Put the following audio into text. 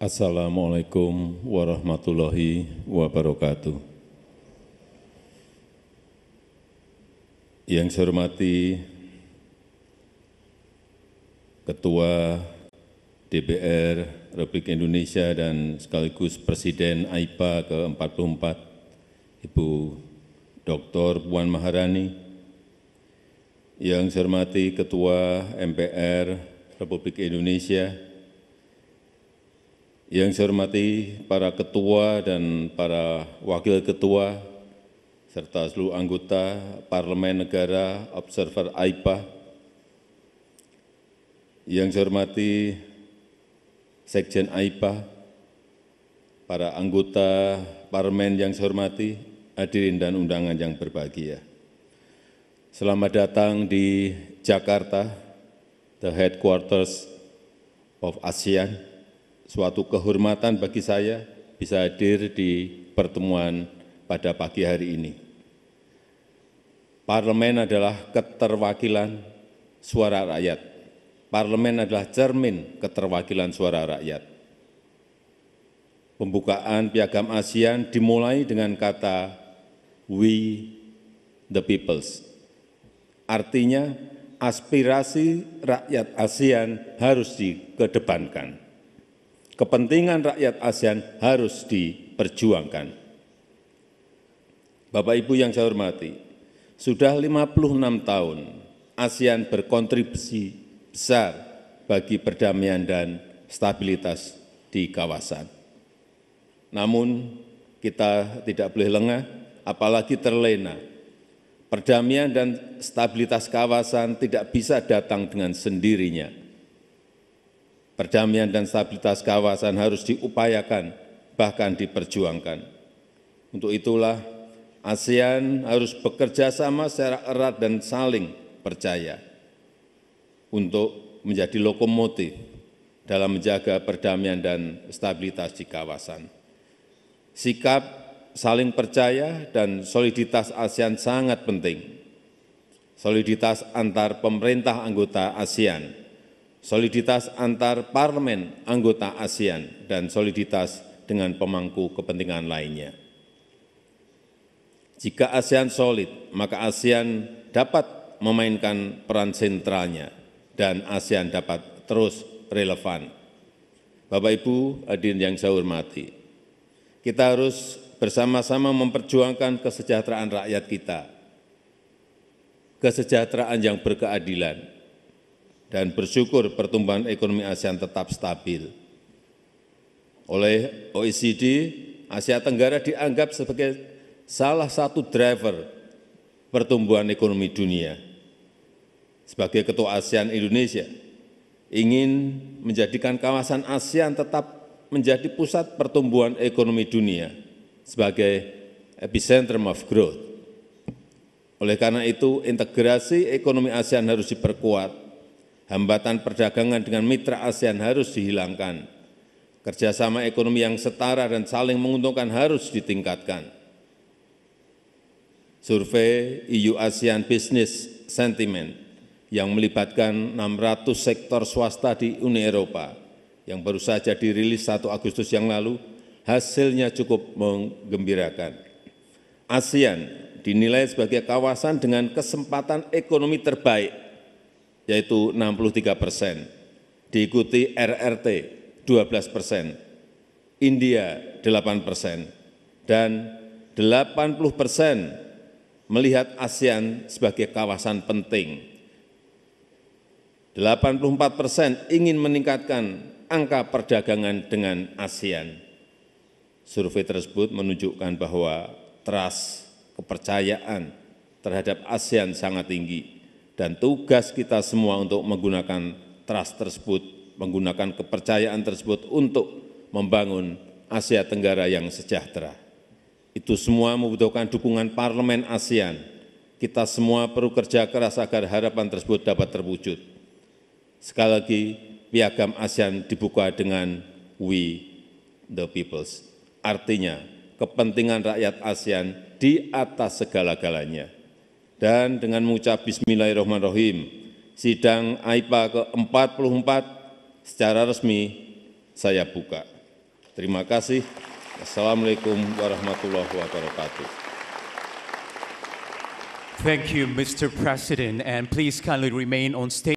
Assalamualaikum warahmatullahi wabarakatuh. Yang saya hormati Ketua DPR Republik Indonesia dan sekaligus Presiden AIPA ke-44, Ibu Dr. Puan Maharani, yang saya hormati Ketua MPR Republik Indonesia, yang saya hormati para ketua dan para wakil ketua, serta seluruh anggota Parlemen Negara Observer AIPA. Yang saya hormati Sekjen AIPA, para anggota Parlemen yang saya hormati, hadirin dan undangan yang berbahagia. Selamat datang di Jakarta, the headquarters of ASEAN suatu kehormatan bagi saya bisa hadir di pertemuan pada pagi hari ini. Parlemen adalah keterwakilan suara rakyat. Parlemen adalah cermin keterwakilan suara rakyat. Pembukaan piagam ASEAN dimulai dengan kata "We the peoples". Artinya, aspirasi rakyat ASEAN harus dikedepankan kepentingan rakyat ASEAN harus diperjuangkan. Bapak Ibu yang saya hormati, sudah 56 tahun ASEAN berkontribusi besar bagi perdamaian dan stabilitas di kawasan. Namun kita tidak boleh lengah, apalagi terlena. Perdamaian dan stabilitas kawasan tidak bisa datang dengan sendirinya – Perdamaian dan stabilitas kawasan harus diupayakan, bahkan diperjuangkan. Untuk itulah, ASEAN harus bekerja sama secara erat dan saling percaya untuk menjadi lokomotif dalam menjaga perdamaian dan stabilitas di kawasan. Sikap saling percaya dan soliditas ASEAN sangat penting. Soliditas antar pemerintah anggota ASEAN soliditas antar parlemen anggota ASEAN, dan soliditas dengan pemangku kepentingan lainnya. Jika ASEAN solid, maka ASEAN dapat memainkan peran sentralnya dan ASEAN dapat terus relevan. Bapak Ibu hadirin yang saya hormati, kita harus bersama-sama memperjuangkan kesejahteraan rakyat kita, kesejahteraan yang berkeadilan, dan bersyukur pertumbuhan ekonomi asean tetap stabil. Oleh OECD, Asia Tenggara dianggap sebagai salah satu driver pertumbuhan ekonomi dunia. Sebagai Ketua ASEAN Indonesia, ingin menjadikan kawasan ASEAN tetap menjadi pusat pertumbuhan ekonomi dunia sebagai epicentrum of growth. Oleh karena itu, integrasi ekonomi ASEAN harus diperkuat hambatan perdagangan dengan mitra ASEAN harus dihilangkan. Kerjasama ekonomi yang setara dan saling menguntungkan harus ditingkatkan. Survei EU ASEAN Business Sentiment yang melibatkan 600 sektor swasta di Uni Eropa yang baru saja dirilis 1 Agustus yang lalu, hasilnya cukup menggembirakan. ASEAN dinilai sebagai kawasan dengan kesempatan ekonomi terbaik yaitu 63 persen, diikuti RRT 12 persen, India 8 persen, dan 80 persen melihat ASEAN sebagai kawasan penting. 84 persen ingin meningkatkan angka perdagangan dengan ASEAN. Survei tersebut menunjukkan bahwa trust kepercayaan terhadap ASEAN sangat tinggi dan tugas kita semua untuk menggunakan trust tersebut, menggunakan kepercayaan tersebut untuk membangun Asia Tenggara yang sejahtera. Itu semua membutuhkan dukungan parlemen ASEAN. Kita semua perlu kerja keras agar harapan tersebut dapat terwujud. Sekali lagi, piagam ASEAN dibuka dengan we the peoples. Artinya, kepentingan rakyat ASEAN di atas segala-galanya dan dengan mengucap bismillahirrahmanirrahim, sidang AIPA ke-44 secara resmi saya buka. Terima kasih. Assalamualaikum warahmatullahi wabarakatuh. Thank you, Mr. President, and please kindly remain on stage.